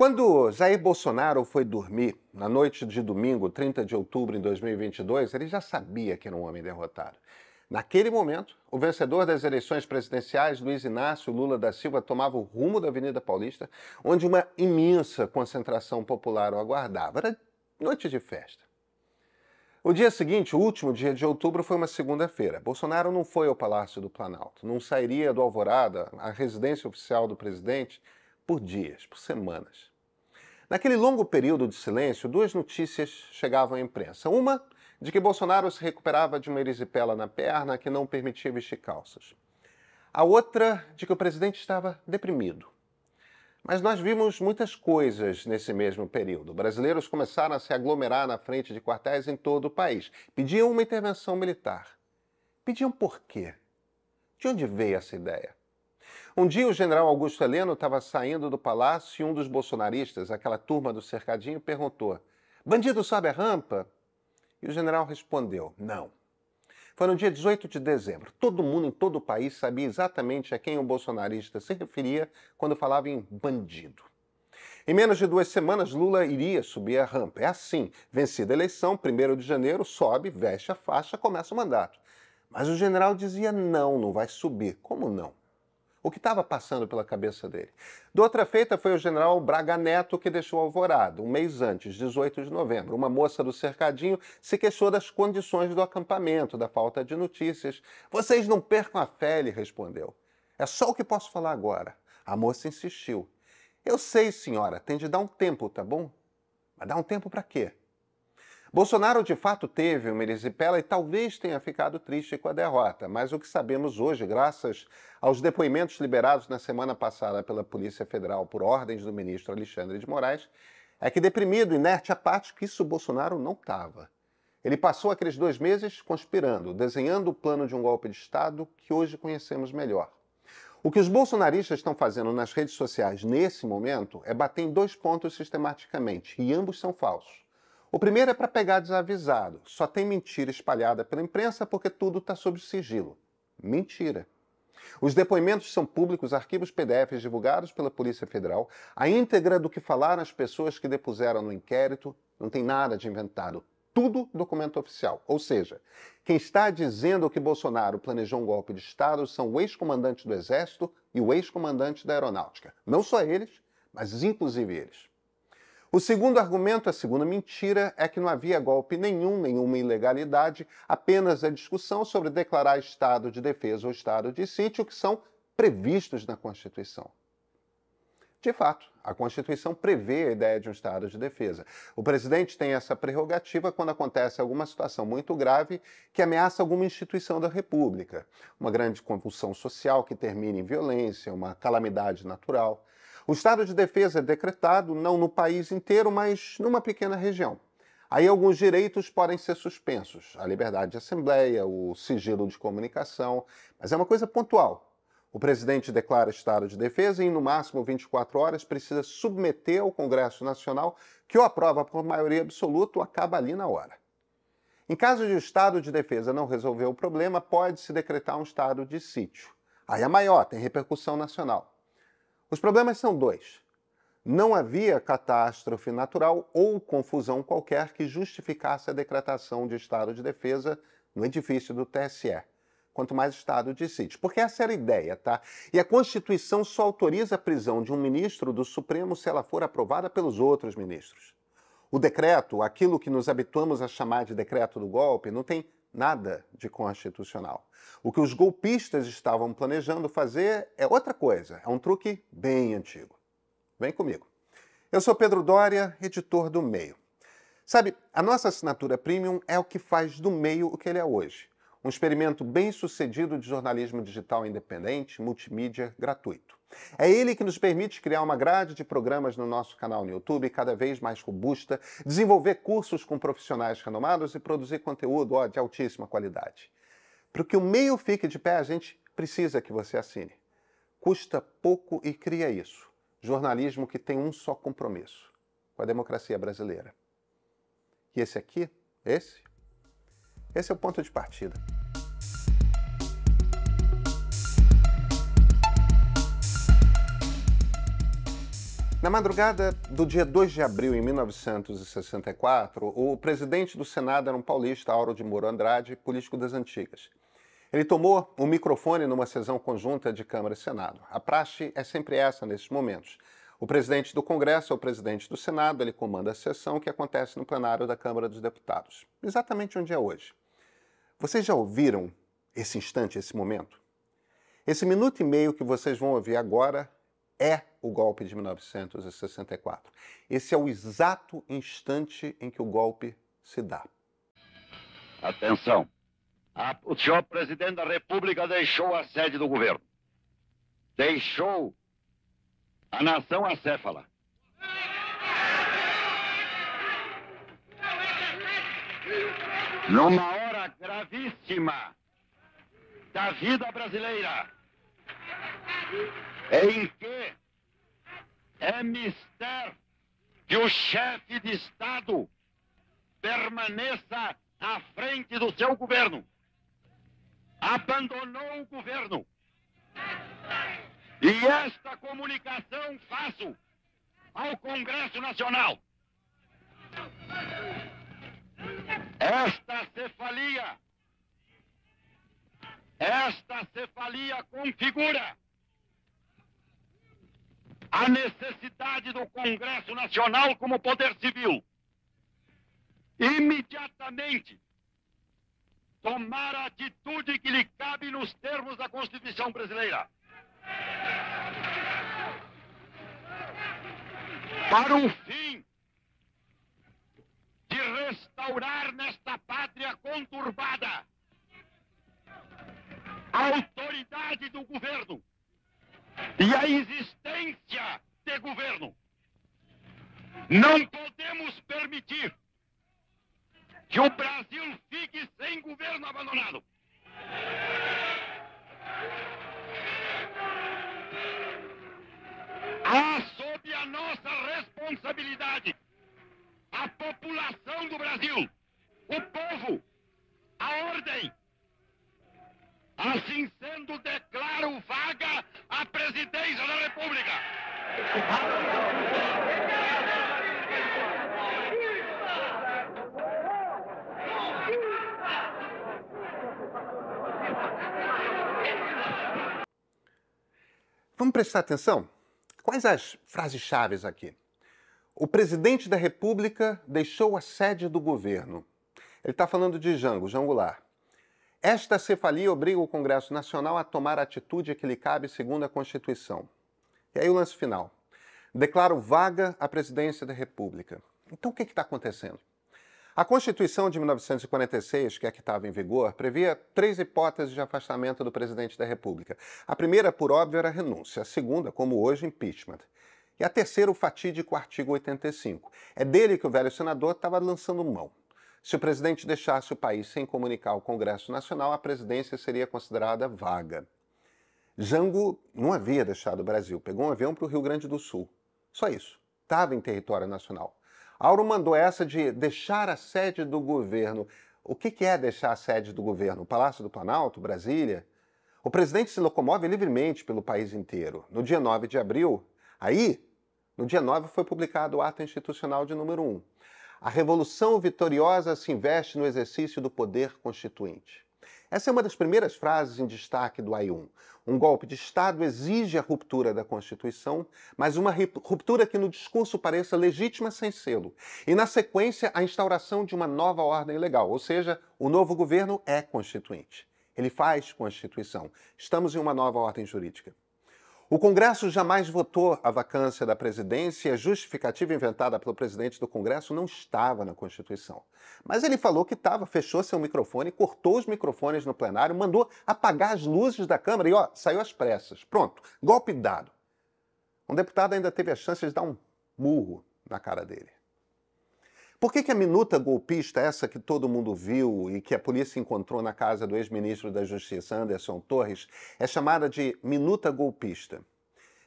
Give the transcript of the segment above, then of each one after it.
Quando Jair Bolsonaro foi dormir na noite de domingo, 30 de outubro de 2022, ele já sabia que era um homem derrotado. Naquele momento, o vencedor das eleições presidenciais, Luiz Inácio Lula da Silva, tomava o rumo da Avenida Paulista, onde uma imensa concentração popular o aguardava. Era noite de festa. O dia seguinte, o último dia de outubro, foi uma segunda-feira. Bolsonaro não foi ao Palácio do Planalto, não sairia do Alvorada, a residência oficial do presidente, por dias, por semanas. Naquele longo período de silêncio, duas notícias chegavam à imprensa. Uma, de que Bolsonaro se recuperava de uma erisipela na perna que não permitia vestir calças. A outra, de que o presidente estava deprimido. Mas nós vimos muitas coisas nesse mesmo período. Brasileiros começaram a se aglomerar na frente de quartéis em todo o país. Pediam uma intervenção militar. Pediam por quê? De onde veio essa ideia? Um dia o general Augusto Heleno estava saindo do palácio e um dos bolsonaristas, aquela turma do cercadinho, perguntou: Bandido sobe a rampa? E o general respondeu: Não. Foi no dia 18 de dezembro. Todo mundo em todo o país sabia exatamente a quem o bolsonarista se referia quando falava em bandido. Em menos de duas semanas, Lula iria subir a rampa. É assim: vencida a eleição, 1 de janeiro, sobe, veste a faixa, começa o mandato. Mas o general dizia: não, não vai subir. Como não? o que estava passando pela cabeça dele. Doutra feita foi o general Braga Neto que deixou Alvorada, um mês antes, 18 de novembro. Uma moça do cercadinho se queixou das condições do acampamento, da falta de notícias. Vocês não percam a fé, ele respondeu. É só o que posso falar agora. A moça insistiu. Eu sei, senhora, tem de dar um tempo, tá bom? Mas dá um tempo para quê? Bolsonaro de fato teve uma erisipela e talvez tenha ficado triste com a derrota, mas o que sabemos hoje, graças aos depoimentos liberados na semana passada pela Polícia Federal por ordens do ministro Alexandre de Moraes, é que deprimido, inerte, apático, isso Bolsonaro não estava. Ele passou aqueles dois meses conspirando, desenhando o plano de um golpe de Estado que hoje conhecemos melhor. O que os bolsonaristas estão fazendo nas redes sociais nesse momento é bater em dois pontos sistematicamente, e ambos são falsos. O primeiro é para pegar desavisado. Só tem mentira espalhada pela imprensa porque tudo está sob sigilo. Mentira. Os depoimentos são públicos, arquivos PDFs divulgados pela Polícia Federal. A íntegra do que falaram as pessoas que depuseram no inquérito não tem nada de inventado. Tudo documento oficial. Ou seja, quem está dizendo que Bolsonaro planejou um golpe de Estado são o ex-comandante do Exército e o ex-comandante da Aeronáutica. Não só eles, mas inclusive eles. O segundo argumento, a segunda mentira, é que não havia golpe nenhum, nenhuma ilegalidade, apenas a discussão sobre declarar estado de defesa ou estado de sítio, que são previstos na Constituição. De fato, a Constituição prevê a ideia de um estado de defesa. O presidente tem essa prerrogativa quando acontece alguma situação muito grave que ameaça alguma instituição da República, uma grande convulsão social que termina em violência, uma calamidade natural. O estado de defesa é decretado não no país inteiro, mas numa pequena região. Aí alguns direitos podem ser suspensos, a liberdade de assembleia, o sigilo de comunicação, mas é uma coisa pontual. O presidente declara estado de defesa e, no máximo 24 horas, precisa submeter ao Congresso Nacional, que o aprova por maioria absoluta, ou acaba ali na hora. Em caso de o estado de defesa não resolver o problema, pode-se decretar um estado de sítio. Aí é maior, tem repercussão nacional. Os problemas são dois. Não havia catástrofe natural ou confusão qualquer que justificasse a decretação de estado de defesa no edifício do TSE, quanto mais estado de sítio. Porque essa era a ideia, tá? E a Constituição só autoriza a prisão de um ministro do Supremo se ela for aprovada pelos outros ministros. O decreto, aquilo que nos habituamos a chamar de decreto do golpe, não tem nada de constitucional. O que os golpistas estavam planejando fazer é outra coisa, é um truque bem antigo. Vem comigo. Eu sou Pedro Dória, editor do Meio. Sabe, a nossa assinatura premium é o que faz do Meio o que ele é hoje. Um experimento bem sucedido de jornalismo digital independente, multimídia, gratuito. É ele que nos permite criar uma grade de programas no nosso canal no YouTube cada vez mais robusta, desenvolver cursos com profissionais renomados e produzir conteúdo ó, de altíssima qualidade. Para que o meio fique de pé, a gente precisa que você assine. Custa pouco e cria isso. Jornalismo que tem um só compromisso: com a democracia brasileira. E esse aqui, esse, esse é o ponto de partida. Na madrugada do dia 2 de abril de 1964, o presidente do Senado era um paulista, Auro de Moura Andrade, político das antigas. Ele tomou o um microfone numa sessão conjunta de Câmara e Senado. A praxe é sempre essa nesses momentos. O presidente do Congresso é o presidente do Senado, ele comanda a sessão que acontece no plenário da Câmara dos Deputados, exatamente onde é hoje. Vocês já ouviram esse instante, esse momento? Esse minuto e meio que vocês vão ouvir agora é o golpe de 1964. Esse é o exato instante em que o golpe se dá. Atenção! o senhor presidente da República deixou a sede do governo. Deixou a nação acéfala. Numa hora gravíssima da vida brasileira. É em que é mister que o chefe de Estado permaneça à frente do seu governo. Abandonou o governo. E esta comunicação faço ao Congresso Nacional. Esta cefalia, esta cefalia configura a necessidade do Congresso Nacional como poder civil. Imediatamente tomar a atitude que lhe cabe nos termos da Constituição brasileira. Para o fim de restaurar nesta pátria conturbada a autoridade do governo e a existência de governo. Não podemos permitir que o Brasil fique sem governo abandonado. Há sob a nossa responsabilidade a população do Brasil, o povo, a ordem. Assim sendo, declaro vaga a presidência da República. Vamos prestar atenção? Quais as frases chaves aqui? O presidente da República deixou a sede do governo. Ele está falando de Jango, Jangular. Esta cefalia obriga o Congresso Nacional a tomar a atitude que lhe cabe segundo a Constituição. E aí o lance final. Declaro vaga a presidência da República. Então o que é está acontecendo? A Constituição de 1946, que é a que estava em vigor, previa três hipóteses de afastamento do presidente da República. A primeira, por óbvio, era a renúncia. A segunda, como hoje, impeachment. E a terceira, o fatídico artigo 85. É dele que o velho senador estava lançando mão. Se o presidente deixasse o país sem comunicar ao Congresso Nacional, a presidência seria considerada vaga. Jango não havia deixado o Brasil, pegou um avião para o Rio Grande do Sul. Só isso. Estava em território nacional. Auro mandou essa de deixar a sede do governo. O que, é deixar a sede do governo? O Palácio do Planalto, Brasília? O presidente se locomove livremente pelo país inteiro. No dia 9 de abril, aí, no dia 9 foi publicado o ato institucional de número 1. A revolução vitoriosa se investe no exercício do poder constituinte. Essa é uma das primeiras frases em destaque do Ayun. Um golpe de Estado exige a ruptura da Constituição, mas uma ruptura que no discurso pareça legítima sem selo. E na sequência, a instauração de uma nova ordem legal, ou seja, o novo governo é constituinte. Ele faz Constituição. Estamos em uma nova ordem jurídica. O Congresso jamais votou a vacância da presidência e a justificativa inventada pelo presidente do Congresso não estava na Constituição. Mas ele falou que estava, fechou seu microfone, cortou os microfones no plenário, mandou apagar as luzes da Câmara e, ó, saiu às pressas. Pronto, golpe dado. Um deputado ainda teve a chance de dar um murro na cara dele. Por que, que a minuta golpista, essa que todo mundo viu e que a polícia encontrou na casa do ex-ministro da Justiça Anderson Torres, é chamada de minuta golpista?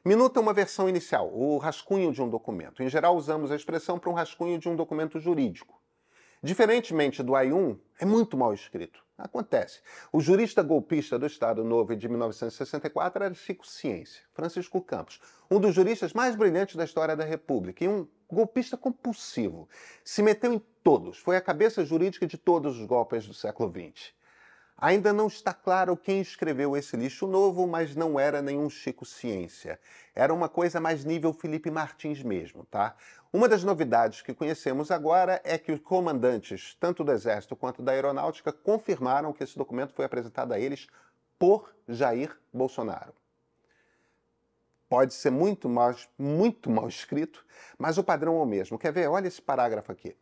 Minuta é uma versão inicial, o rascunho de um documento. Em geral, usamos a expressão para um rascunho de um documento jurídico. Diferentemente do AI1, é muito mal escrito. Acontece. O jurista golpista do Estado Novo de 1964 era Chico Ciência, Francisco Campos, um dos juristas mais brilhantes da história da República e um golpista compulsivo. Se meteu em todos, foi a cabeça jurídica de todos os golpes do século XX. Ainda não está claro quem escreveu esse lixo novo, mas não era nenhum Chico Ciência. Era uma coisa mais nível Felipe Martins mesmo, tá? Uma das novidades que conhecemos agora é que os comandantes, tanto do Exército quanto da Aeronáutica, confirmaram que esse documento foi apresentado a eles por Jair Bolsonaro. Pode ser muito mal, muito mal escrito, mas o padrão é o mesmo. Quer ver? Olha esse parágrafo aqui.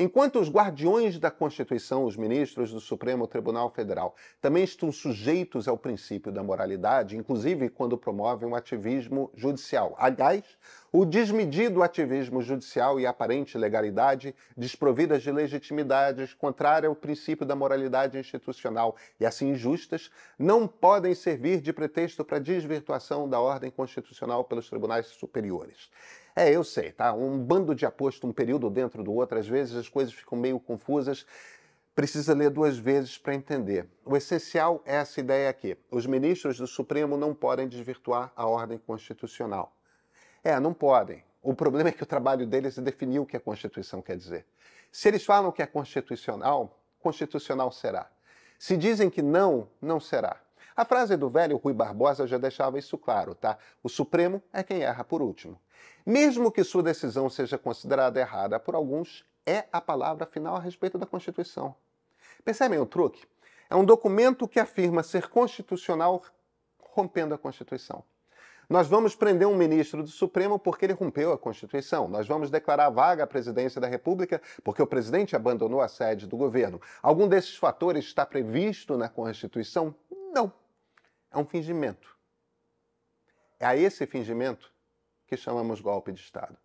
Enquanto os guardiões da Constituição, os ministros do Supremo Tribunal Federal, também estão sujeitos ao princípio da moralidade, inclusive quando promovem o ativismo judicial. Aliás, o desmedido ativismo judicial e aparente legalidade, desprovidas de legitimidades, contrária ao princípio da moralidade institucional e assim injustas, não podem servir de pretexto para a desvirtuação da ordem constitucional pelos tribunais superiores. É, eu sei, tá? Um bando de aposto, um período dentro do outro, às vezes as coisas ficam meio confusas. Precisa ler duas vezes para entender. O essencial é essa ideia aqui: os ministros do Supremo não podem desvirtuar a ordem constitucional. É, não podem. O problema é que o trabalho deles é definir o que a Constituição quer dizer. Se eles falam que é constitucional, constitucional será. Se dizem que não, não será. A frase do velho Rui Barbosa já deixava isso claro, tá? O Supremo é quem erra por último. Mesmo que sua decisão seja considerada errada por alguns, é a palavra final a respeito da Constituição. Percebem o truque? É um documento que afirma ser constitucional rompendo a Constituição. Nós vamos prender um ministro do Supremo porque ele rompeu a Constituição. Nós vamos declarar vaga a presidência da República porque o presidente abandonou a sede do governo. Algum desses fatores está previsto na Constituição? Não é um fingimento. É a esse fingimento que chamamos golpe de Estado.